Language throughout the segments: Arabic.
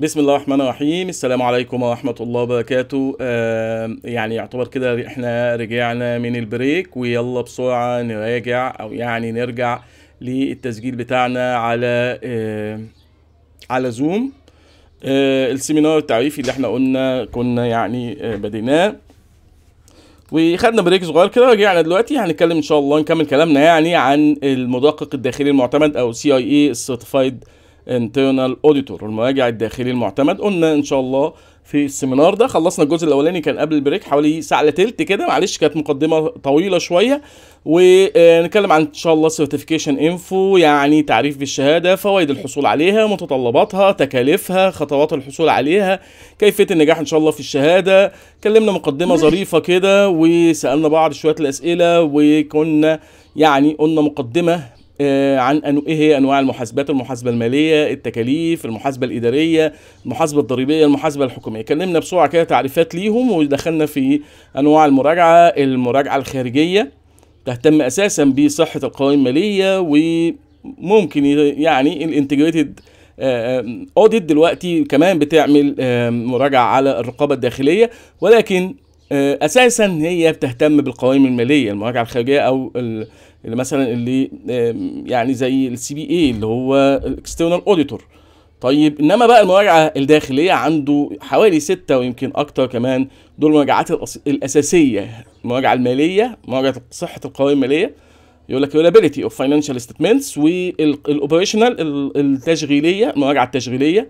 بسم الله الرحمن الرحيم السلام عليكم ورحمة الله وبركاته آه يعني يعتبر كده احنا رجعنا من البريك ويلا بسرعة نراجع او يعني نرجع للتسجيل بتاعنا على آه على زوم آه السيمينار التعريفي اللي احنا قلنا كنا يعني آه بديناه وخدنا بريك صغير كده رجعنا دلوقتي هنتكلم ان شاء الله نكمل كلامنا يعني عن المدقق الداخلي المعتمد او سي اي اي internal auditor المراجع الداخلي المعتمد قلنا ان شاء الله في السيمينار ده خلصنا الجزء الاولاني كان قبل البريك حوالي ساعه لتلت كده معلش كانت مقدمه طويله شويه ونتكلم عن ان شاء الله سيرتيفيكيشن انفو يعني تعريف بالشهاده فوائد الحصول عليها متطلباتها تكاليفها خطوات الحصول عليها كيفيه النجاح ان شاء الله في الشهاده كلمنا مقدمه ظريفه كده وسالنا بعض شويه الاسئله وكنا يعني قلنا مقدمه آه، عن أنو ايه هي انواع المحاسبات المحاسبه الماليه التكاليف المحاسبه الاداريه المحاسبه الضريبيه المحاسبه الحكوميه اتكلمنا بسرعه كده تعريفات ليهم ودخلنا في انواع المراجعه المراجعه الخارجيه تهتم اساسا بصحه القوائم الماليه وممكن يعني الانتجريتد اوديت آه، دلوقتي كمان بتعمل مراجعه على الرقابه الداخليه ولكن آه، اساسا هي بتهتم بالقوائم الماليه المراجعه الخارجيه او اللي مثلا اللي يعني زي السي بي اي اللي هو الاكسترنال اوديتور طيب انما بقى المراجعه الداخليه عنده حوالي ستة ويمكن اكتر كمان دول المراجعات الاساسيه المراجعه الماليه مراجعه صحه القوائم الماليه يقول لك reliability اوف فاينانشال ستمنتس والاوبريشنال التشغيليه المراجعه التشغيليه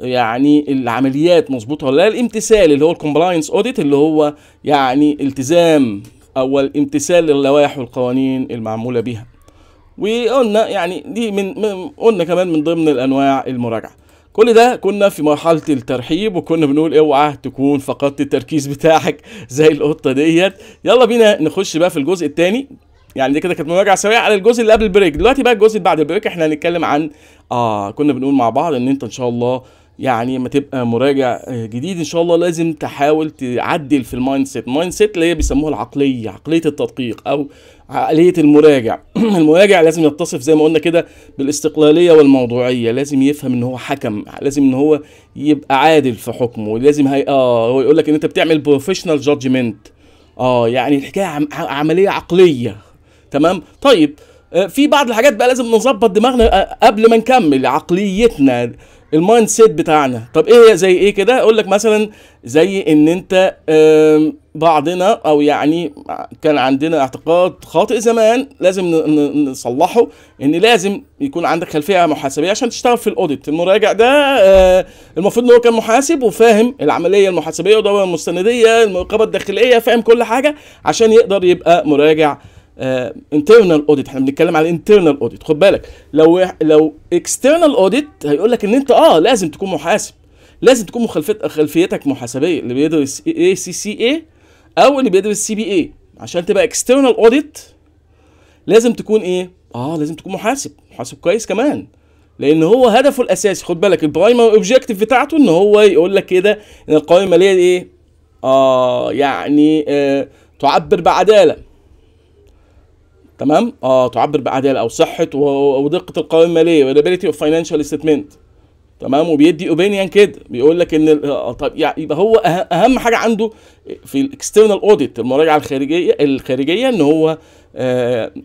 يعني العمليات مظبوطه ولا لا الامتثال اللي هو الكومبلاينس اوديت اللي هو يعني التزام او الامتثال للوائح والقوانين المعموله بها وقلنا يعني دي من, قلنا كمان من ضمن الانواع المراجعه كل ده كنا في مرحله الترحيب وكنا بنقول اوعى تكون فقدت التركيز بتاعك زي القطه ديت يلا بينا نخش بقى في الجزء الثاني يعني دي كده كانت مراجعه سريعه على الجزء اللي قبل البريك دلوقتي بقى الجزء اللي بعد البريك احنا هنتكلم عن اه كنا بنقول مع بعض ان انت ان شاء الله يعني ما تبقى مراجع آه، جديد ان شاء الله لازم تحاول تعدل في المايند سيت المايند سيت اللي هي بيسموها العقليه عقليه التدقيق او عقليه المراجع المراجع لازم يتصف زي ما قلنا كده بالاستقلاليه والموضوعيه لازم يفهم ان هو حكم لازم ان هو يبقى عادل في حكمه لازم هي... اه هو يقول لك ان انت بتعمل بروفيشنال جادجمنت اه يعني الحكايه عم... عمليه عقليه تمام طيب آه، في بعض الحاجات بقى لازم نظبط دماغنا آه، قبل ما نكمل عقليتنا المايند سيت بتاعنا طب ايه هي زي ايه كده اقول لك مثلا زي ان انت بعضنا او يعني كان عندنا اعتقاد خاطئ زمان لازم نصلحه ان لازم يكون عندك خلفيه محاسبيه عشان تشتغل في الاوديت المراجع ده آه، المفروض ان هو كان محاسب وفاهم العمليه المحاسبيه والدوره المستنديه المراقبه الداخليه فاهم كل حاجه عشان يقدر يبقى مراجع انترنال آه، اوديت احنا بنتكلم على انترنال اوديت خد بالك لو لو اكسترنال اوديت هيقول لك ان انت اه لازم تكون محاسب لازم تكون خلفيتك محاسبيه اللي بيدرس اي سي سي اي او اللي بيدرس سي بي اي عشان تبقى اكسترنال اوديت لازم تكون ايه اه لازم تكون محاسب محاسب كويس كمان لان هو هدفه الاساسي خد بالك البرايمري اوبجيكتيف بتاعته ان هو يقول لك كده ان القوائم الماليه ايه اه يعني آه تعبر بعداله تمام اه تعبر بعداله او صحه ودقه القوائم الماليه والابيليتي اوف فاينانشال ستيتمنت تمام وبيدي اوبينيان كده بيقول لك ان آه، آه، طب يعني يبقى هو أه-، اهم حاجه عنده في الاكسترنال اوديت المراجعه الخارجيه الخارجيه ان هو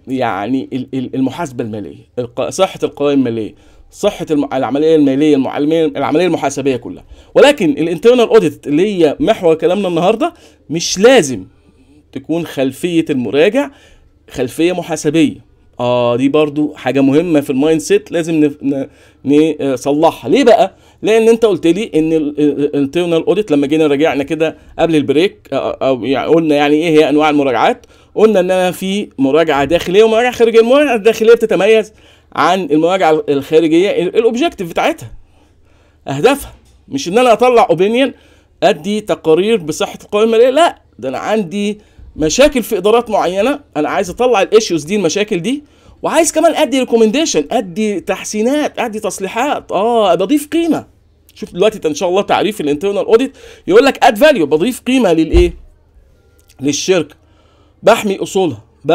يعني المحاسبه الماليه صحه القوائم الماليه صحه العمليه الماليه العمليه المحاسبيه كلها ولكن الانترنال اوديت اللي هي محور كلامنا النهارده مش لازم تكون خلفيه المراجع خلفيه محاسبيه اه دي برضو حاجه مهمه في المايند سيت لازم نصلحها آه، ليه بقى لان انت قلت لي ان الانترنال اوديت لما جينا راجعنا كده قبل البريك آه، آه، او يعني قلنا يعني ايه هي انواع المراجعات قلنا ان انا في مراجعه داخليه ومراجعه خارجيه المراجعه الداخليه بتتميز عن المراجعه الخارجيه الاوبجكتيف بتاعتها اهدافها مش ان انا اطلع اوبينيون ادي تقارير بصحه القوائم الماليه لا ده انا عندي مشاكل في ادارات معينه انا عايز اطلع الايشوز دي المشاكل دي وعايز كمان ادي ريكومنديشن ادي تحسينات ادي تصليحات اه بضيف قيمه شوف دلوقتي ان شاء الله تعريف الانترنال اوديت يقول لك اد فاليو بضيف قيمه للايه للشركه بحمي اصولها ب...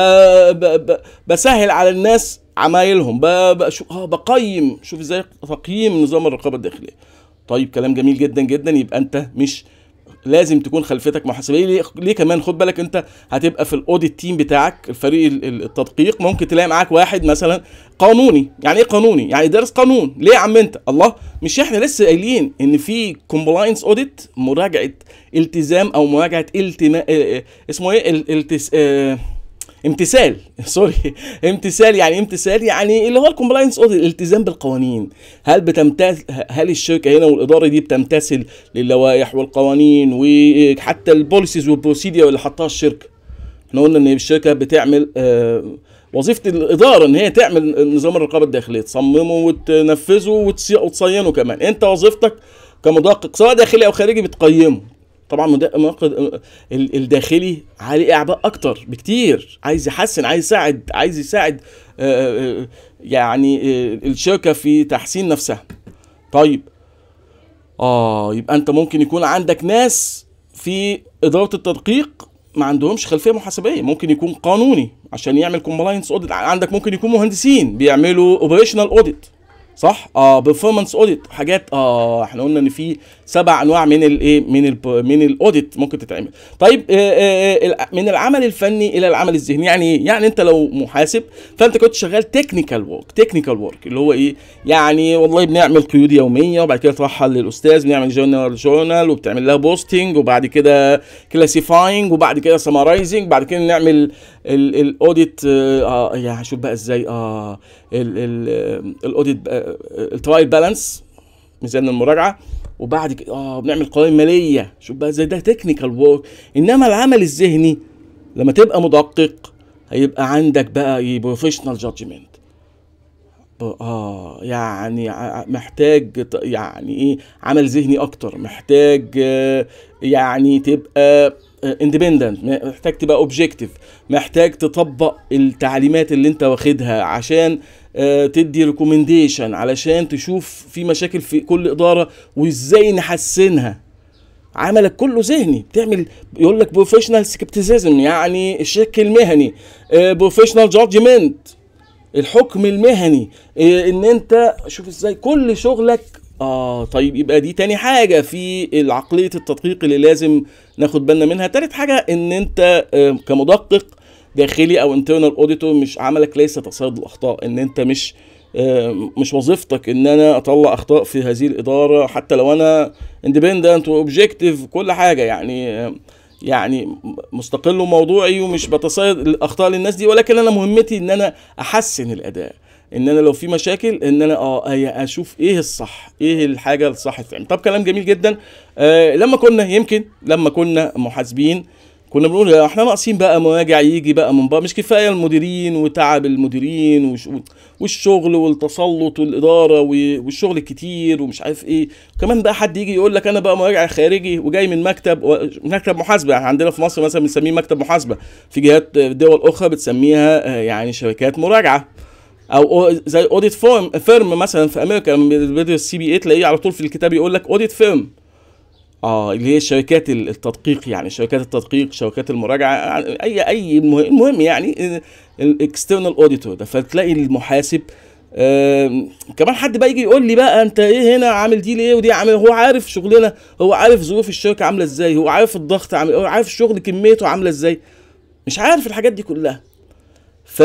ب... ب... بسهل على الناس عمايلهم ب... ب... شو... آه بقيم شوف ازاي تقييم نظام الرقابه الداخليه طيب كلام جميل جدا جدا يبقى انت مش لازم تكون خلفيتك محاسبيه ليه, ليه كمان خد بالك انت هتبقى في الاوديت تيم بتاعك الفريق التدقيق ممكن تلاقي معاك واحد مثلا قانوني يعني ايه قانوني يعني دارس قانون ليه يا عم انت الله مش احنا لسه قايلين ان في كومبلاينس اوديت مراجعه التزام او مراجعه التما آه، آه، اسمه ايه التس... اه امتثال سوري امتثال يعني امتثال يعني اللي هو الكومبلاينس اوديت الالتزام بالقوانين هل بتمتاز هل الشركه هنا والاداره دي بتمتثل للوائح والقوانين وحتى البوليسيز والبروسيديا اللي حطها الشركه احنا قلنا ان الشركه بتعمل آه، وظيفه الاداره ان هي تعمل نظام الرقابه الداخليه تصممه وتنفذه وتصينه كمان انت وظيفتك كمدقق سواء داخلي او خارجي بتقيمه طبعا النقد الداخلي عليه اعباء اكتر بكتير عايز يحسن عايز يساعد عايز يساعد آه، آه، آه، يعني الشركه في تحسين نفسها طيب اه يبقى انت ممكن يكون عندك ناس في اداره التدقيق ما عندهمش خلفيه محاسبيه ممكن يكون قانوني عشان يعمل كومبلاينس اوديت عندك ممكن يكون مهندسين بيعملوا اوبريشنال اوديت صح اه بيرفورمانس اوديت حاجات اه احنا قلنا ان في سبع انواع من الايه من الـ من الاوديت ممكن تتعمل طيب آه، آه، آه، من العمل الفني الى العمل الذهني يعني يعني انت لو محاسب فانت كنت شغال تكنيكال وورك تكنيكال وورك اللي هو ايه يعني والله بنعمل قيود يوميه وبعد كده ترحل للاستاذ بنعمل جورنال جورنال وبتعمل لها بوستنج وبعد كده كلاسيفاينج وبعد كده سمرايزنج بعد كده نعمل الاوديت اه يعني شوف بقى ازاي اه الاوديت الترايل بالانس ميزان المراجعه وبعد كده اه بنعمل قوائم ماليه شوف بقى زي ده تكنيكال وورك انما العمل الذهني لما تبقى مدقق هيبقى عندك بقى بروفيشنال جادجمنت اه يعني محتاج يعني ايه عمل ذهني اكتر محتاج آه، يعني تبقى اندبندنت آه، محتاج تبقى اوبجيكتيف محتاج تطبق التعليمات اللي انت واخدها عشان آه، تدي ريكومنديشن علشان تشوف في مشاكل في كل اداره وازاي نحسنها عملك كله ذهني بتعمل يقول لك بروفيشنال سكبتيزم يعني الشك المهني بروفيشنال آه، جادجمنت الحكم المهني آه، ان انت شوف ازاي كل شغلك اه طيب يبقى دي تاني حاجة في العقلية التدقيق اللي لازم ناخد بالنا منها تالت حاجة ان انت كمدقق داخلي او انترنال اوديتور مش عملك ليس تصيد الاخطاء ان انت مش آه، مش وظيفتك ان انا اطلع اخطاء في هذه الاداره حتى لو انا اندبندنت واوبجيكتيف كل حاجه يعني آه، يعني مستقل وموضوعي ومش بتصيد الاخطاء للناس دي ولكن انا مهمتي ان انا احسن الاداء ان انا لو في مشاكل ان انا اه اشوف ايه الصح ايه الحاجه الصح فعلا طب كلام جميل جدا آه لما كنا يمكن لما كنا محاسبين كنا بنقول احنا ناقصين بقى مراجع يجي بقى من بره مش كفايه المديرين وتعب المديرين والشغل والتسلط والاداره والشغل الكتير ومش عارف ايه كمان بقى حد يجي يقول لك انا بقى مراجع خارجي وجاي من مكتب مكتب محاسبه يعني عندنا في مصر مثلا بنسميه مكتب محاسبه في جهات دول اخرى بتسميها آه، يعني شركات مراجعه او زي اوديت فيرم مثلا في امريكا لما بيدرس سي بي اي تلاقيه على طول في الكتاب يقول لك اوديت فيرم اه اللي هي شركات التدقيق يعني شركات التدقيق شركات المراجعه آه، اي اي المهم يعني الاكسترنال اوديتور ده فتلاقي المحاسب كمان حد بقى يجي يقول لي بقى انت ايه هنا عامل دي ليه ودي عامل هو عارف شغلنا هو عارف ظروف الشركه عامله ازاي هو عارف الضغط عامل هو عارف الشغل كميته عامله ازاي مش عارف الحاجات دي كلها ف...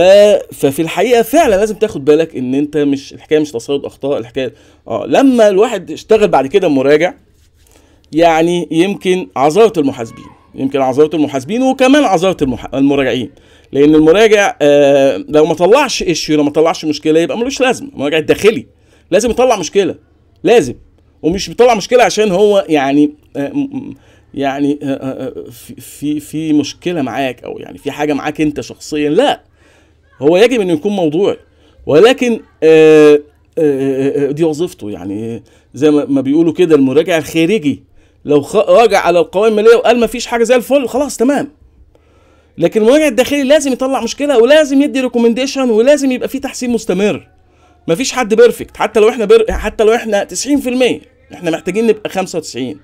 ففي الحقيقه فعلا لازم تاخد بالك ان انت مش الحكايه مش تصيد اخطاء الحكايه اه لما الواحد اشتغل بعد كده مراجع يعني يمكن عزارة المحاسبين يمكن عزارة المحاسبين وكمان عزارة المح... المراجعين لان المراجع آه لو ما طلعش ايشيو لو ما طلعش مشكله يبقى ملوش لازمه المراجع الداخلي لازم يطلع مشكله لازم ومش بيطلع مشكله عشان هو يعني آه يعني آه،, آه،, آه في في في مشكله معاك او يعني في حاجه معاك انت شخصيا لا هو يجب انه يكون موضوعي ولكن آه، دي وظيفته يعني زي ما بيقولوا كده المراجع الخارجي لو خ... راجع على القوائم الماليه وقال ما فيش حاجه زي الفل خلاص تمام لكن المراجع الداخلي لازم يطلع مشكله ولازم يدي ريكومنديشن ولازم يبقى في تحسين مستمر مفيش حد بيرفكت حتى لو احنا بير... حتى لو احنا 90% احنا محتاجين نبقى 95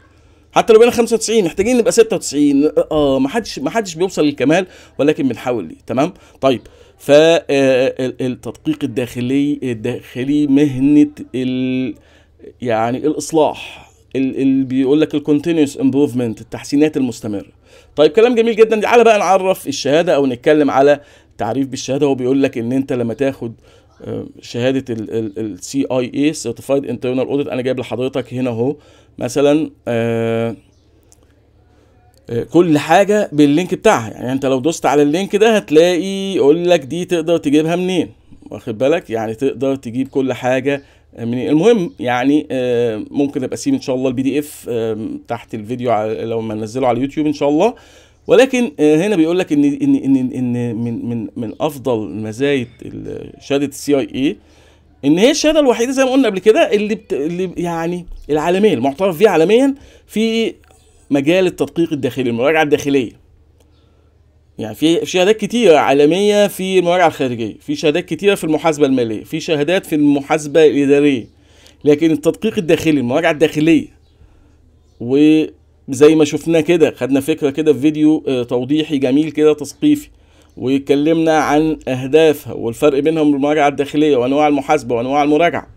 حتى لو بقينا 95 محتاجين نبقى 96 آه،, اه ما حدش ما حدش بيوصل للكمال ولكن بنحاول ليه تمام طيب فالتدقيق آه، الداخلي الداخلي مهنه ال... يعني الاصلاح اللي بيقول لك الكونتينوس امبروفمنت التحسينات المستمره طيب كلام جميل جدا تعالى بقى نعرف الشهاده او نتكلم على تعريف بالشهاده هو بيقول لك ان انت لما تاخد آه، شهاده السي اي اي سيرتيفايد انترنال اوديت انا جايب لحضرتك هنا اهو مثلا آه، آه، كل حاجه باللينك بتاعها يعني انت لو دوست على اللينك ده هتلاقي يقول لك دي تقدر تجيبها منين واخد بالك يعني تقدر تجيب كل حاجه من المهم يعني آه، ممكن ابقى اسيب ان شاء الله البي دي اف آه، تحت الفيديو لو ما ننزله على اليوتيوب ان شاء الله ولكن آه، هنا بيقول لك ان ان ان ان من من من افضل مزايا شهاده السي اي اي ان هي الشهاده الوحيده زي ما قلنا قبل كده اللي, بت... اللي يعني العالميه المعترف بيها عالميا في مجال التدقيق الداخلي المراجعه الداخليه يعني في شهادات كتيرة عالمية في المراجعة الخارجية في شهادات كتيرة في المحاسبة المالية في شهادات في المحاسبة الإدارية لكن التدقيق الداخلي المراجعة الداخلية وزي ما شفنا كده خدنا فكرة كده في فيديو آه، توضيحي جميل كده تثقيفي واتكلمنا عن أهدافها والفرق بينهم المراجعة الداخلية وأنواع المحاسبة وأنواع المراجعة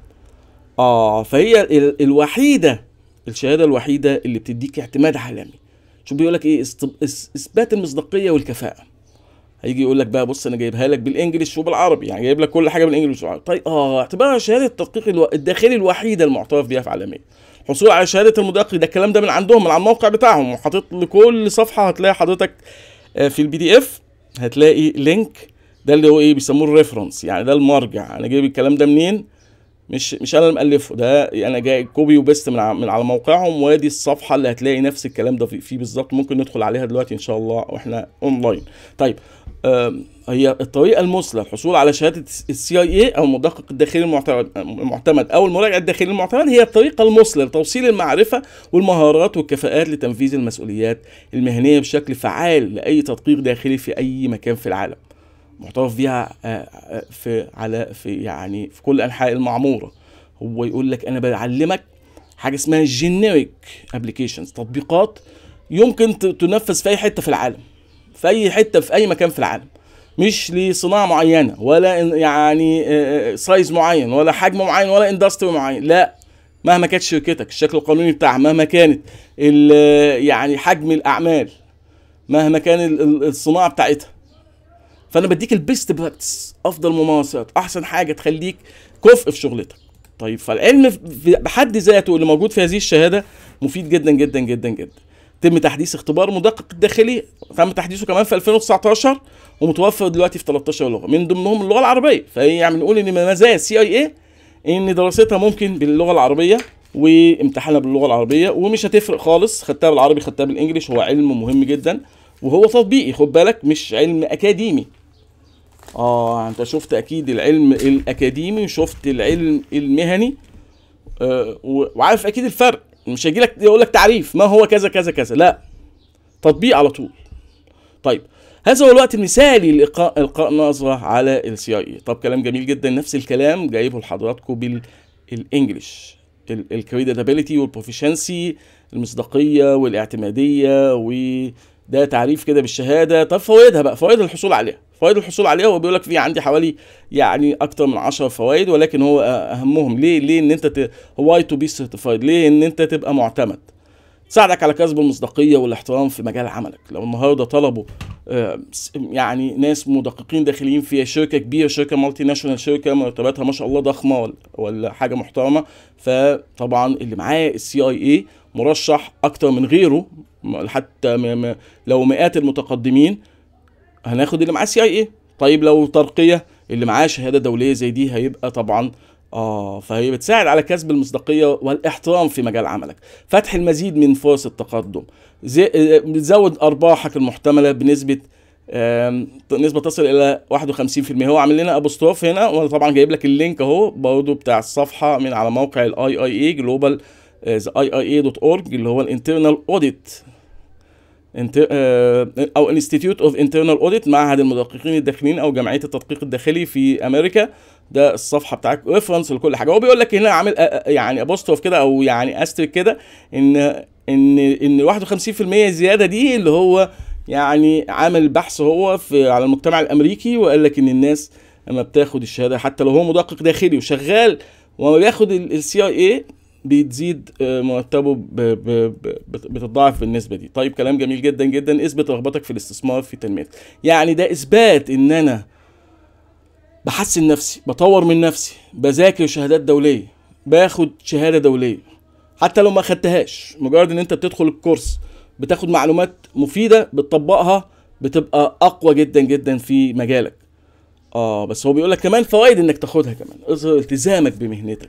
آه فهي الوحيدة الشهادة الوحيدة اللي بتديك اعتماد عالمي شو بيقول لك ايه اثبات المصداقيه والكفاءه هيجي يقول لك بقى بص انا جايبها لك بالانجلش وبالعربي يعني جايب لك كل حاجه بالانجلش وبالعربي طيب اه اعتبرها شهاده التدقيق الو... الداخلي الوحيده المعترف بها في عالميا الحصول على شهاده المدقق ده الكلام ده من عندهم من على الموقع بتاعهم وحاطط لكل صفحه هتلاقي حضرتك آه، في البي دي اف هتلاقي لينك ده اللي هو ايه بيسموه الريفرنس يعني ده المرجع انا جايب الكلام ده منين مش مش انا اللي مالفه ده انا جاي كوبي وبيست من من على موقعهم وادي الصفحه اللي هتلاقي نفس الكلام ده فيه بالظبط ممكن ندخل عليها دلوقتي ان شاء الله واحنا اونلاين طيب هي الطريقه المثلى للحصول على شهاده السي اي اي او المدقق الداخلي المعتمد او المراجع الداخلي المعتمد هي الطريقه المثلى لتوصيل المعرفه والمهارات والكفاءات لتنفيذ المسؤوليات المهنيه بشكل فعال لاي تدقيق داخلي في اي مكان في العالم معترف بيها آه، آه، في على في يعني في كل انحاء المعموره هو يقول لك انا بعلمك حاجه اسمها جينيريك ابلكيشنز تطبيقات يمكن تنفذ في اي حته في العالم في اي حته في اي مكان في العالم مش لصناعه معينه ولا يعني سايز آه، معين ولا حجم معين ولا اندستري معين لا مهما كانت شركتك الشكل القانوني بتاعها مهما كانت يعني حجم الاعمال مهما كان الصناعه بتاعتها فانا بديك البيست براكتس افضل ممارسات احسن حاجه تخليك كفء في شغلتك طيب فالعلم بحد ذاته اللي موجود في هذه الشهاده مفيد جدا جدا جدا جدا تم تحديث اختبار مدقق الداخلي تم تحديثه كمان في 2019 ومتوفر دلوقتي في 13 لغه من ضمنهم اللغه العربيه فهي يعني بنقول ان مزايا السي اي اي ان دراستها ممكن باللغه العربيه وامتحانها باللغه العربيه ومش هتفرق خالص خدتها بالعربي خدتها بالانجلش هو علم مهم جدا وهو تطبيقي خد بالك مش علم اكاديمي اه انت شفت اكيد العلم الاكاديمي وشفت العلم المهني آه وعارف اكيد الفرق مش هيجي لك يقول لك تعريف ما هو كذا كذا كذا لا تطبيق على طول طيب هذا هو الوقت المثالي لإلقاء إلقاء نظرة على السي اي إيه. طب كلام جميل جدا نفس الكلام جايبه لحضراتكم بالإنجلش الكريديتابيلتي والبروفيشنسي المصداقية والاعتمادية وده تعريف كده بالشهادة طب فوائدها بقى فوائد الحصول عليها فوائد الحصول عليها هو بيقول لك في عندي حوالي يعني اكتر من 10 فوائد ولكن هو اهمهم ليه ليه ان انت واي تو بي سيرتيفايد ليه ان انت تبقى معتمد تساعدك على كسب المصداقيه والاحترام في مجال عملك لو النهارده طلبوا آه، يعني ناس مدققين داخلين في شركه كبيره شركه مالتي ناشونال شركه مرتباتها ما شاء الله ضخمه ولا حاجه محترمه فطبعا اللي معاه السي اي اي مرشح اكتر من غيره حتى لو مئات المتقدمين هناخد اللي معاه سي اي اي طيب لو ترقيه اللي معاه شهاده دوليه زي دي هيبقى طبعا اه فهي بتساعد على كسب المصداقيه والاحترام في مجال عملك فتح المزيد من فرص التقدم زي بتزود آه، ارباحك المحتمله بنسبه نسبة تصل إلى 51% هو عامل لنا أبوستروف هنا وأنا طبعا جايب لك اللينك أهو برضه بتاع الصفحة من على موقع اي IIA Global آه، IIA.org اللي هو الانترنال اوديت آه، او انستيتيوت اوف انترنال اوديت معهد المدققين الداخليين او جمعيه التدقيق الداخلي في امريكا ده الصفحه بتاعك ريفرنس لكل حاجه هو بيقول لك هنا عامل آه، آه، يعني ابوستروف كده او يعني استريك كده ان ان ان 51% زياده دي اللي هو يعني عامل بحث هو في على المجتمع الامريكي وقال لك ان الناس اما بتاخد الشهاده حتى لو هو مدقق داخلي وشغال وما بياخد السي اي اي بتزيد آه، مرتبه بتتضاعف بتضاعف بالنسبه دي طيب كلام جميل جدا جدا اثبت رغبتك في الاستثمار في تنميه يعني ده اثبات ان انا بحسن نفسي بطور من نفسي بذاكر شهادات دوليه باخد شهاده دوليه حتى لو ما خدتهاش مجرد ان انت بتدخل الكورس بتاخد معلومات مفيده بتطبقها بتبقى اقوى جدا جدا في مجالك اه بس هو بيقول لك كمان فوائد انك تاخدها كمان اظهر التزامك بمهنتك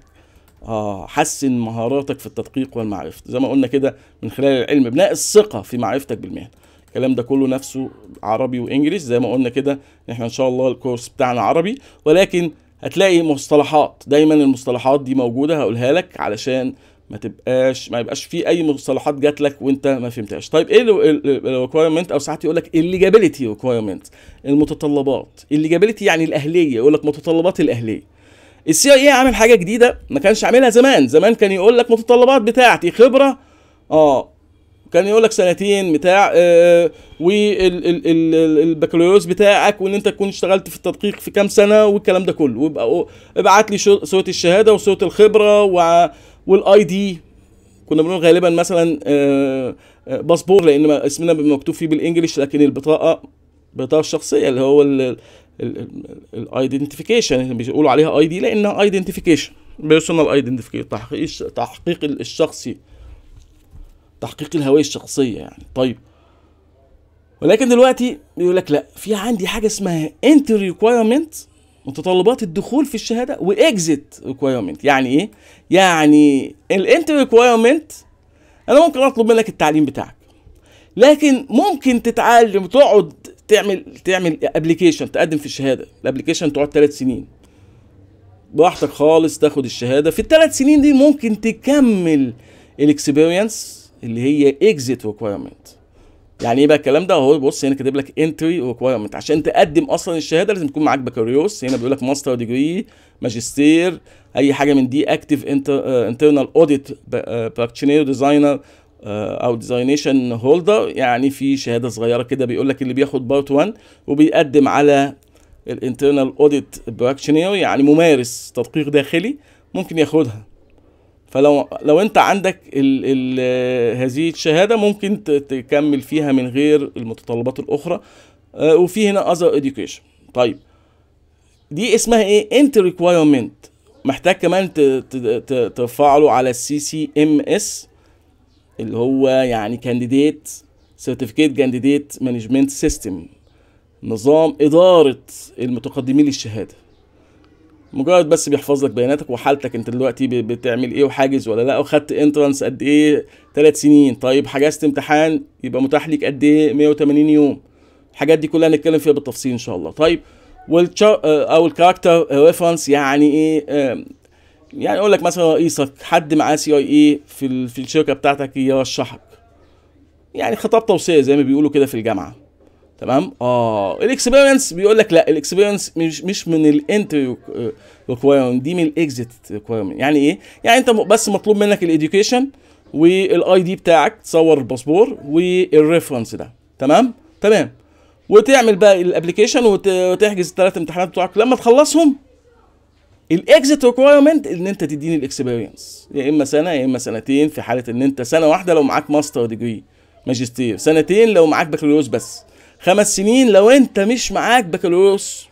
اه حسن مهاراتك في التدقيق والمعرفه زي ما قلنا كده من خلال العلم بناء الثقه في معرفتك بالمهنه الكلام ده كله نفسه عربي وانجليزي زي ما قلنا كده احنا ان شاء الله الكورس بتاعنا عربي ولكن هتلاقي مصطلحات دايما المصطلحات دي موجوده هقولها لك علشان ما تبقاش ما يبقاش في اي مصطلحات جات لك وانت ما فهمتهاش طيب ايه الريكويرمنت او ساعات يقول لك الليجابيلتي ريكويرمنت المتطلبات الليجابيلتي يعني الاهليه يقول لك متطلبات الاهليه السي اي عامل حاجه جديده ما كانش عاملها زمان زمان كان يقول لك متطلبات بتاعتي خبره اه كان يقول لك سنتين بتاع آه والبكالوريوس بتاعك وان انت تكون اشتغلت في التدقيق في كام سنه والكلام ده كله ويبقى ابعت لي صوره الشهاده وصوره الخبره والاي دي كنا بنقول غالبا مثلا آه, آه، باسبور لان اسمنا مكتوب فيه بالانجلش لكن البطاقه البطاقه الشخصيه اللي هو الايدنتيفيكيشن بيقولوا عليها اي دي لانها ايدنتيفيكيشن بيرسونال ايدنتيفيكيشن تحقيق تحقيق الشخصي تحقيق الهويه الشخصيه يعني طيب ولكن دلوقتي بيقول لك لا في عندي حاجه اسمها انتر ريكويرمنت متطلبات الدخول في الشهاده واكزيت ريكوايرمنت يعني ايه يعني الانتر ريكويرمنت انا ممكن اطلب منك التعليم بتاعك لكن ممكن تتعلم تقعد تعمل تعمل ابلكيشن تقدم في الشهاده الابلكيشن تقعد ثلاث سنين براحتك خالص تاخد الشهاده في الثلاث سنين دي ممكن تكمل الاكسبيرينس اللي هي اكزيت ريكويرمنت يعني ايه بقى الكلام ده اهو بص هنا كاتب لك انتري ريكويرمنت عشان تقدم اصلا الشهاده لازم تكون معاك بكالوريوس هنا بيقول لك ماستر ديجري ماجستير اي حاجه من دي اكتف انترنال اوديت براكتشنير ديزاينر آه، او ديزاينيشن هولدر يعني في شهاده صغيره كده بيقول لك اللي بياخد بارت 1 وبيقدم على الانترنال اوديت براكشنير يعني ممارس تدقيق داخلي ممكن ياخدها فلو لو انت عندك الـ الـ هذه الشهاده ممكن تكمل فيها من غير المتطلبات الاخرى آه، وفي هنا اذر education طيب دي اسمها ايه انت ريكويرمنت محتاج كمان ترفع له على السي سي ام اس اللي هو يعني كانديديت سيرتيفيكيت كانديديت مانجمنت سيستم نظام اداره المتقدمين للشهاده مجرد بس بيحفظ لك بياناتك وحالتك انت دلوقتي بتعمل ايه وحاجز ولا لا وخدت انترنس قد ايه ثلاث سنين طيب حجزت امتحان يبقى متاح ليك قد ايه 180 يوم الحاجات دي كلها هنتكلم فيها بالتفصيل ان شاء الله طيب والتشا آه، او الكاركتر ريفرنس يعني ايه يعني اقول لك مثلا رئيسك حد معاه سي اي اي في في الشركه بتاعتك يرشحك يعني خطاب توصيه زي ما بيقولوا كده في الجامعه تمام اه الاكسبيرينس بيقول لك لا الاكسبيرينس مش مش من الانتري ريكويرمنت دي من الاكزيت ريكويرمنت يعني ايه يعني انت بس مطلوب منك الاديوكيشن والاي دي بتاعك تصور الباسبور والريفرنس ده تمام تمام وتعمل بقى الابلكيشن وتحجز الثلاث امتحانات بتوعك لما تخلصهم الاكزيت ريكوايرمنت ان انت تديني الاكسبيرينس يا اما سنه يا اما سنتين في حاله ان انت سنه واحده لو معاك ماستر ديجري ماجستير سنتين لو معاك بكالوريوس بس خمس سنين لو انت مش معاك بكالوريوس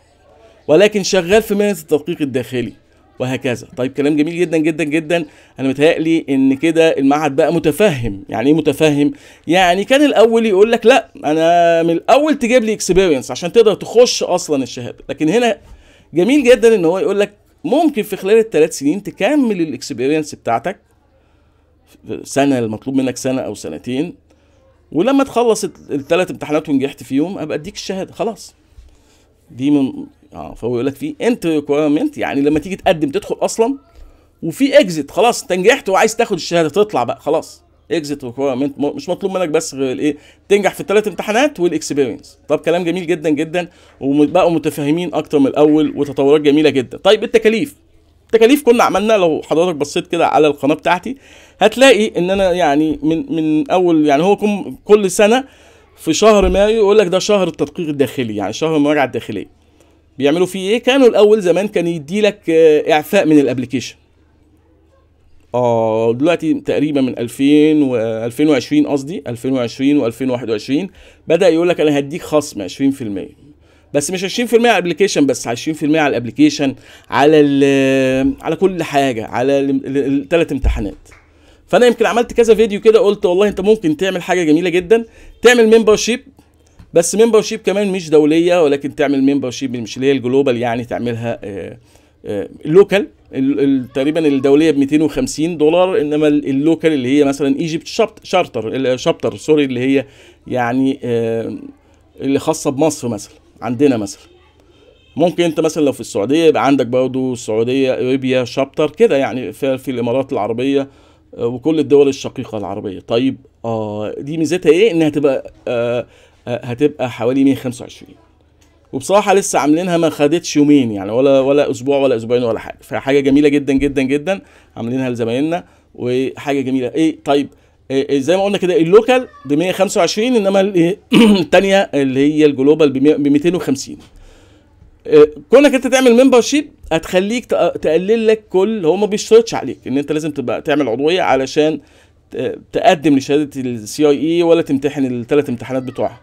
ولكن شغال في مهنه التدقيق الداخلي وهكذا طيب كلام جميل جدا جدا جدا انا متهيألي ان كده المعهد بقى متفهم يعني ايه متفهم يعني كان الاول يقول لك لا انا من الاول تجيب لي اكسبيرينس عشان تقدر تخش اصلا الشهاده لكن هنا جميل جدا ان هو يقول لك ممكن في خلال الثلاث سنين تكمل الاكسبيرينس بتاعتك سنه المطلوب منك سنه او سنتين ولما تخلص الثلاث امتحانات ونجحت فيهم ابقى اديك الشهاده خلاص دي من اه فهو يقول لك في انت ريكويرمنت يعني لما تيجي تقدم تدخل اصلا وفي اكزيت خلاص انت نجحت وعايز تاخد الشهاده تطلع بقى خلاص اكزيت ريكويرمنت مش مطلوب منك بس غير الايه تنجح في الثلاث امتحانات والاكسبيرينس طب كلام جميل جدا جدا وبقوا متفاهمين اكتر من الاول وتطورات جميله جدا طيب التكاليف التكاليف كنا عملنا لو حضرتك بصيت كده على القناه بتاعتي هتلاقي ان انا يعني من من اول يعني هو كل سنه في شهر مايو يقول لك ده شهر التدقيق الداخلي يعني شهر المراجعه الداخليه بيعملوا فيه ايه كانوا الاول زمان كان يدي لك اعفاء من الابلكيشن اه دلوقتي تقريبا من 2000 و 2020 قصدي 2020 و2021 بدا يقول لك انا هديك خصم 20% بس مش 20% على الابلكيشن بس 20% على الابلكيشن على آه، على كل حاجه على الثلاث امتحانات فانا يمكن عملت كذا فيديو كده قلت والله انت ممكن تعمل حاجه جميله جدا تعمل شيب بس شيب كمان مش دوليه ولكن تعمل شيب مش اللي هي الجلوبال يعني تعملها آه لوكال آه، تقريبا الدوليه ب 250 دولار انما اللوكال اللي هي مثلا ايجيبت شابتر شابتر سوري اللي هي يعني آه، اللي خاصه بمصر مثلا عندنا مثلا ممكن انت مثلا لو في السعوديه يبقى عندك برضه السعوديه ليبيا شابتر كده يعني في, في الامارات العربيه آه، وكل الدول الشقيقه العربيه طيب اه دي ميزتها ايه انها تبقى آه هتبقى حوالي 125 وبصراحه لسه عاملينها ما خدتش يومين يعني ولا ولا اسبوع ولا اسبوعين ولا حاجه فحاجه جميله جدا جدا جدا عاملينها لزمايلنا وحاجه جميله ايه طيب إيه, إيه، زي ما قلنا كده اللوكال ب 125 انما الثانيه اللي هي الجلوبال ب 250 إيه، كونك انت تعمل ممبر شيب هتخليك تقلل لك كل هو ما بيشترطش عليك ان انت لازم تبقى تعمل عضويه علشان تقدم لشهاده السي اي اي e ولا تمتحن الثلاث امتحانات بتوعها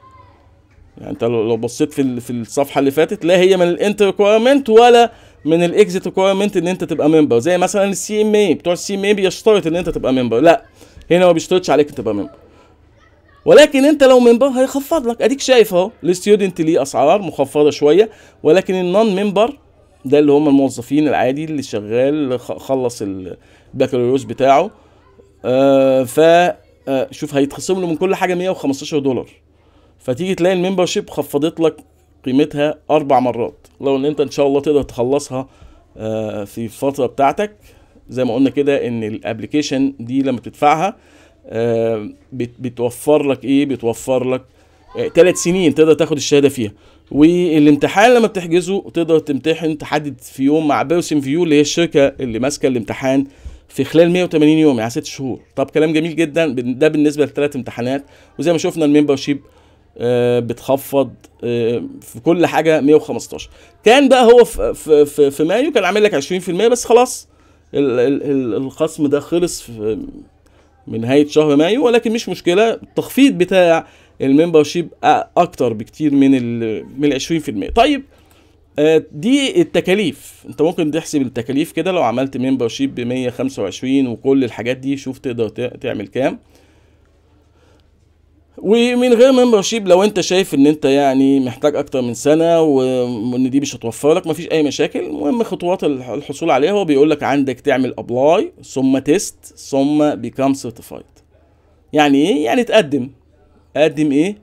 يعني انت لو بصيت في في الصفحه اللي فاتت لا هي من الانت ريكويرمنت ولا من الاكزيت ريكويرمنت ان انت تبقى ممبر زي مثلا السي ام اي بتوع السي ام اي بيشترط ان انت تبقى ممبر لا هنا ما بيشترطش عليك تبقى ممبر ولكن انت لو ممبر هيخفض لك اديك شايف اهو الاستودنت ليه اسعار مخفضه شويه ولكن النون ممبر ده اللي هم الموظفين العادي اللي شغال خلص البكالوريوس بتاعه آه ف آه، شوف هيتخصم له من كل حاجه 115 دولار فتيجي تلاقي شيب خفضت لك قيمتها اربع مرات لو ان انت ان شاء الله تقدر تخلصها آه، في الفتره بتاعتك زي ما قلنا كده ان الابلكيشن دي لما بتدفعها آه، بتوفر لك ايه بتوفر لك ثلاث آه، سنين تقدر تاخد الشهاده فيها والامتحان لما بتحجزه تقدر تمتحن تحدد في يوم مع بيرسن فيو اللي هي الشركه اللي ماسكه الامتحان في خلال 180 يوم يعني ست شهور طب كلام جميل جدا ده بالنسبه لثلاث امتحانات وزي ما شفنا الممبر شيب آه، بتخفض آه، في كل حاجه 115 كان بقى هو في في في مايو كان عامل لك 20% بس خلاص الخصم ده خلص في نهايه شهر مايو ولكن مش مشكله التخفيض بتاع الممبرشيب اكتر بكتير من ال من 20% طيب آه، دي التكاليف انت ممكن تحسب التكاليف كده لو عملت ممبرشيب ب 125 وكل الحاجات دي شوف تقدر تعمل كام ومن غير ممبرشيب لو انت شايف ان انت يعني محتاج اكتر من سنه وان دي مش هتوفر لك مفيش اي مشاكل المهم خطوات الحصول عليها هو بيقول لك عندك تعمل ابلاي ثم تيست ثم بيكام سيرتيفايد يعني ايه يعني تقدم اقدم ايه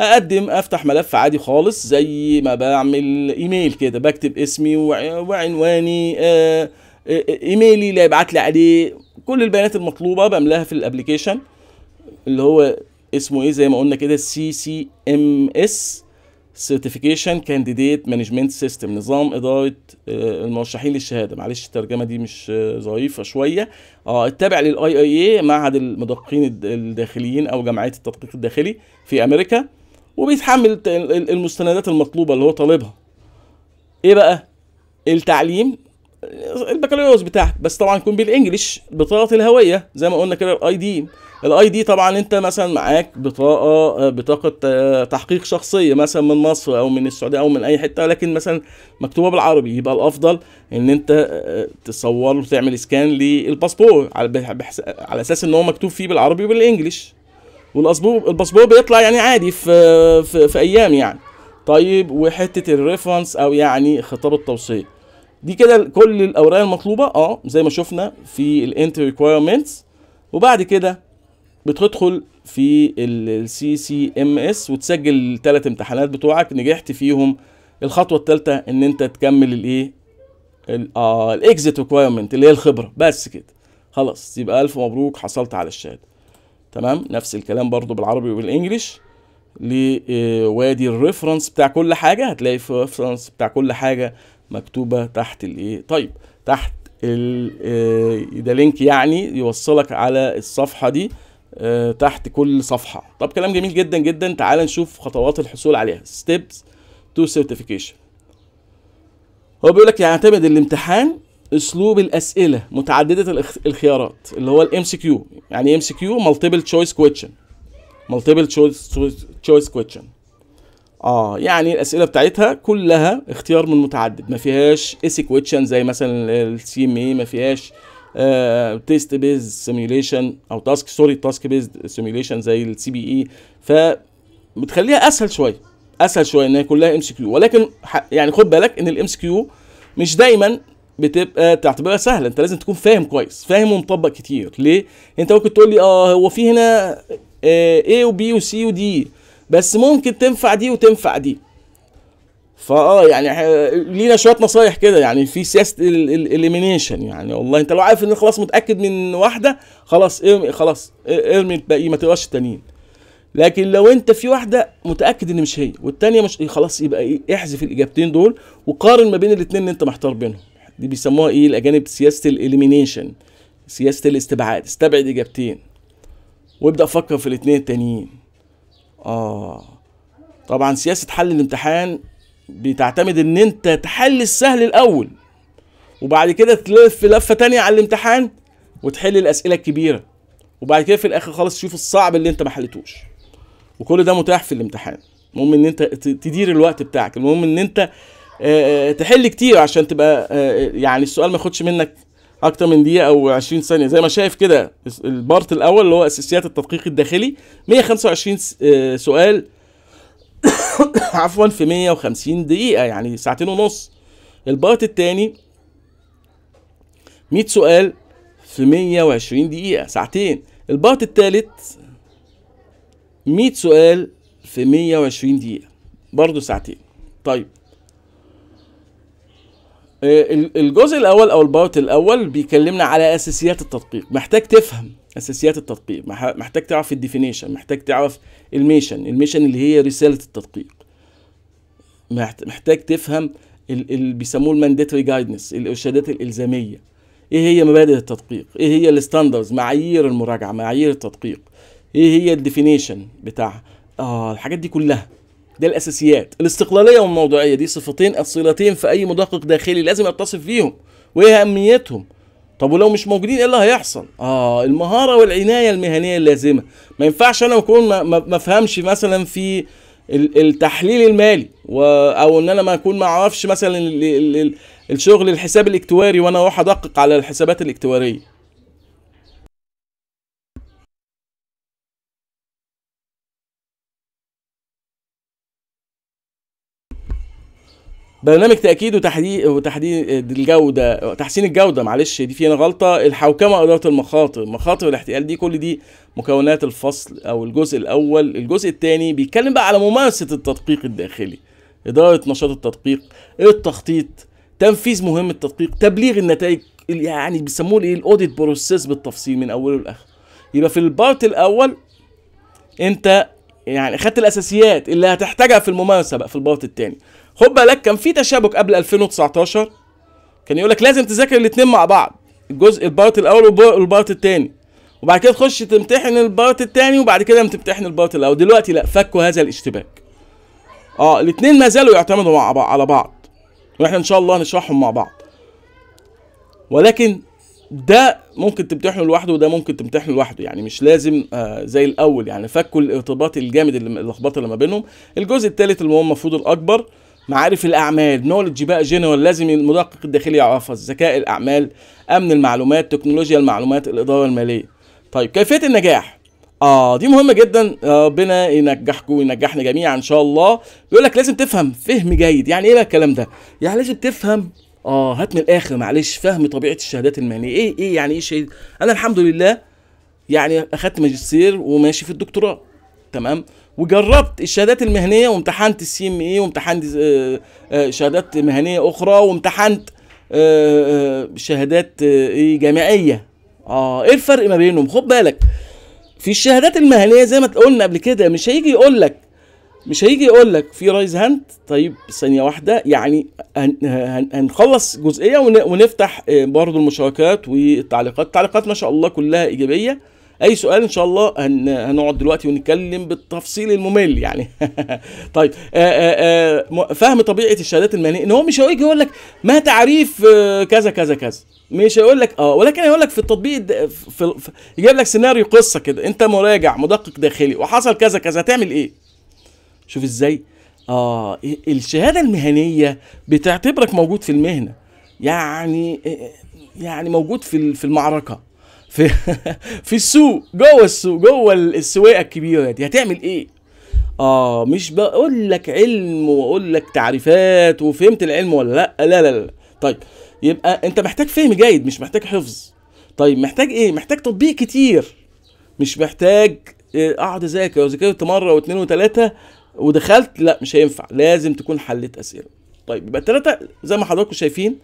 اقدم افتح ملف عادي خالص زي ما بعمل ايميل كده بكتب اسمي وعنواني آه، آه، آه، ايميلي اللي هيبعت لي عليه كل البيانات المطلوبه بملاها في الابلكيشن اللي هو اسمه ايه زي ما قلنا كده سي سي ام اس سيرتيفيكيشن كانديديت مانجمنت سيستم نظام اداره آه، المرشحين للشهاده معلش الترجمه دي مش آه، ظريفه شويه اه التابع للاي اي اي معهد المدققين الداخليين او جمعيه التدقيق الداخلي في امريكا وبيتحمل المستندات المطلوبه اللي هو طالبها ايه بقى التعليم البكالوريوس بتاعك بس طبعا يكون بالانجلش بطاقه الهويه زي ما قلنا كده الاي دي الاي دي طبعا انت مثلا معاك بطاقه آه، بطاقه آه، تحقيق شخصيه مثلا من مصر او من السعوديه او من اي حته لكن مثلا مكتوبه بالعربي يبقى الافضل ان انت آه، تصور وتعمل سكان للباسبور على على اساس ان هو مكتوب فيه بالعربي وبالانجلش والباسبور الباسبور بيطلع يعني عادي في في, في ايام يعني طيب وحته الريفرنس او يعني خطاب التوصيه دي كده كل الاوراق المطلوبه اه زي ما شفنا في الانتر ريكويرمنتس وبعد كده بتدخل في السي سي ام اس وتسجل الثلاث امتحانات بتوعك نجحت فيهم الخطوه الثالثه ان انت تكمل الايه اه الاكزيت ريكويرمنت اللي هي الخبره بس كده خلاص يبقى الف مبروك حصلت على الشهاده تمام نفس الكلام برضو بالعربي وبالانجلش لوادي آه، الريفرنس بتاع كل حاجه هتلاقي في الريفرنس بتاع كل حاجه مكتوبه تحت الايه طيب تحت ال ده آه، لينك يعني يوصلك على الصفحه دي آه، تحت كل صفحه طب كلام جميل جدا جدا تعال نشوف خطوات الحصول عليها ستيبس تو سيرتيفيكيشن هو بيقول لك يعتمد الامتحان اسلوب الاسئله متعدده الخيارات اللي هو الام سي كيو يعني ام سي كيو مالتيبل تشويس كويشن مالتيبل تشويس تشويس كويشن اه يعني الاسئله بتاعتها كلها اختيار من متعدد ما فيهاش ايسي كويتشن زي مثلا السي ام اي ما فيهاش تيست بيز سيميوليشن او تاسك سوري تاسك بيز سيميوليشن زي السي بي اي e. ف بتخليها اسهل شويه اسهل شويه ان هي كلها ام سي كيو ولكن يعني خد بالك ان الام سي كيو مش دايما بتبقى تعتبرها سهله انت لازم تكون فاهم كويس فاهم ومطبق كتير ليه انت ممكن تقول لي اه هو في هنا ايه وبي وسي ودي بس ممكن تنفع دي وتنفع دي فاه يعني لينا شويه نصايح كده يعني في سياسه الاليمينيشن يعني والله انت لو عارف ان خلاص متاكد من واحده خلاص ارمي خلاص ارمي الباقي ما تقراش التانيين لكن لو انت في واحده متاكد ان مش هي والتانيه مش خلاص يبقى ايه احذف الاجابتين دول وقارن ما بين الاثنين اللي انت محتار بينهم دي بيسموها ايه الاجانب سياسه الاليمينيشن سياسه الاستبعاد استبعد اجابتين وابدا فكر في الاثنين التانيين اه طبعا سياسه حل الامتحان بتعتمد ان انت تحل السهل الاول وبعد كده تلف لفه تانية على الامتحان وتحل الاسئله الكبيره وبعد كده في الاخر خالص تشوف الصعب اللي انت ما حلتوش وكل ده متاح في الامتحان المهم ان انت تدير الوقت بتاعك المهم ان انت تحل كتير عشان تبقى يعني السؤال ما ياخدش منك اكتر من دقيقه او 20 ثانيه زي ما شايف كده البارت الاول اللي هو اساسيات التدقيق الداخلي 125 آه، سؤال عفوا في 150 دقيقه يعني ساعتين ونص البارت الثاني 100 سؤال في 120 دقيقه ساعتين البارت الثالث 100 سؤال في 120 دقيقه برضه ساعتين طيب آه، الجزء الاول او البارت الاول بيكلمنا على اساسيات التدقيق محتاج تفهم اساسيات التدقيق محتاج تعرف الديفينيشن محتاج تعرف الميشن الميشن اللي هي رساله التدقيق محتاج تفهم اللي بيسموه المانديتري جايدنس الارشادات الالزاميه ايه هي مبادئ التدقيق ايه هي الستاندرز معايير المراجعه معايير التدقيق ايه هي الديفينيشن بتاعها اه الحاجات دي كلها ده الاساسيات الاستقلاليه والموضوعيه دي صفتين اصيلتين في اي مدقق داخلي لازم يتصف فيهم وايه اهميتهم طب ولو مش موجودين ايه اللي هيحصل اه المهاره والعنايه المهنيه اللازمه ما ينفعش انا اكون ما افهمش مثلا في التحليل المالي و... او ان انا ما اكون ما اعرفش مثلا الشغل الحساب الاكتواري وانا اروح ادقق على الحسابات الاكتواريه برنامج تاكيد وتحديد وتحديد الجوده تحسين الجوده معلش دي فينا غلطه الحوكمه واداره المخاطر مخاطر الاحتيال دي كل دي مكونات الفصل او الجزء الاول الجزء الثاني بيتكلم بقى على ممارسه التدقيق الداخلي اداره نشاط التدقيق التخطيط تنفيذ مهمه التدقيق تبليغ النتائج يعني بيسموه ايه الاوديت بروسيس بالتفصيل من اوله لاخره يبقى في البارت الاول انت يعني خدت الاساسيات اللي هتحتاجها في الممارسه بقى في البارت الثاني خد بالك كان في تشابك قبل 2019 كان يقول لك لازم تذاكر الاثنين مع بعض الجزء البارت الاول والبارت الثاني وبعد كده تخش تمتحن البارت الثاني وبعد كده تمتحن البارت الاول دلوقتي لا فكوا هذا الاشتباك اه الاثنين ما زالوا يعتمدوا مع بعض على بعض واحنا ان شاء الله هنشرحهم مع بعض ولكن ده ممكن تمتحنه لوحده وده ممكن تمتحنه لوحده يعني مش لازم آه زي الاول يعني فكوا الارتباط الجامد اللخبطه اللي ما بينهم الجزء الثالث اللي هو المفروض الاكبر معارف الاعمال نولج بقى جنرال لازم المدقق الداخلي يعرفها ذكاء الاعمال امن المعلومات تكنولوجيا المعلومات الاداره الماليه طيب كيفيه النجاح اه دي مهمه جدا ربنا ينجحكم وينجحنا جميعا ان شاء الله بيقول لك لازم تفهم فهم جيد يعني ايه بقى الكلام ده يعني لازم تفهم اه هات من الاخر معلش فهم طبيعه الشهادات المهنيه ايه ايه يعني ايه شهاده انا الحمد لله يعني اخدت ماجستير وماشي في الدكتوراه تمام وجربت الشهادات المهنيه وامتحنت السي ام اي وامتحنت آه، آه، شهادات مهنيه اخرى وامتحنت آه، شهادات ايه جامعيه اه ايه الفرق ما بينهم خد بالك في الشهادات المهنيه زي ما قلنا قبل كده مش هيجي يقول لك مش هيجي يقول لك في رايز هاند طيب ثانيه واحده يعني هنخلص جزئيه ونفتح برضو المشاركات والتعليقات التعليقات ما شاء الله كلها ايجابيه اي سؤال ان شاء الله هن... هنقعد دلوقتي ونتكلم بالتفصيل الممل يعني طيب آه، آه، آه، فهم طبيعه الشهادات المهنيه ان هو مش هيجي يقول لك ما تعريف كذا كذا كذا مش هيقول لك اه ولكن هيقول لك في التطبيق في يجيب لك سيناريو قصه كده انت مراجع مدقق داخلي وحصل كذا كذا هتعمل ايه شوف ازاي اه الشهاده المهنيه بتعتبرك موجود في المهنه يعني يعني موجود في في المعركه في في السوق جوه السوق جوه السواقه الكبيره دي هتعمل ايه اه مش بقول لك علم واقول لك تعريفات وفهمت العلم ولا لا لا لا لا طيب يبقى انت محتاج فهم جيد مش محتاج حفظ طيب محتاج ايه محتاج تطبيق كتير مش محتاج آه، اقعد اذاكر وذاكرت مره واثنين وثلاثه ودخلت لا مش هينفع لازم تكون حليت اسئله طيب يبقى التلاته زي ما حضراتكم شايفين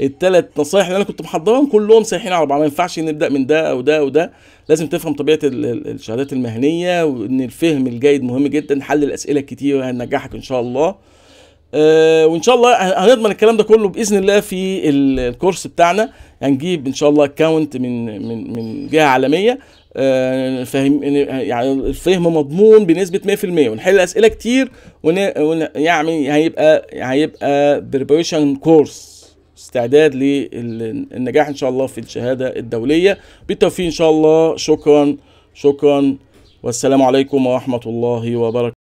الثلاث نصايح اللي انا كنت محضرهم كلهم سايحين على بعض ما ينفعش نبدا من ده او ده او ده لازم تفهم طبيعه الشهادات المهنيه وان الفهم الجيد مهم جدا حل الاسئله الكتير هننجحك ان شاء الله آه وان شاء الله هنضمن الكلام ده كله باذن الله في الكورس بتاعنا هنجيب ان شاء الله اكونت من من من جهه عالميه فاهم فهم يعني الفهم مضمون بنسبه 100% ونحل اسئله كتير ون يعني هيبقى هيبقى بريبريشن كورس استعداد للنجاح ان شاء الله في الشهاده الدوليه بالتوفيق ان شاء الله شكرا شكرا والسلام عليكم ورحمه الله وبركاته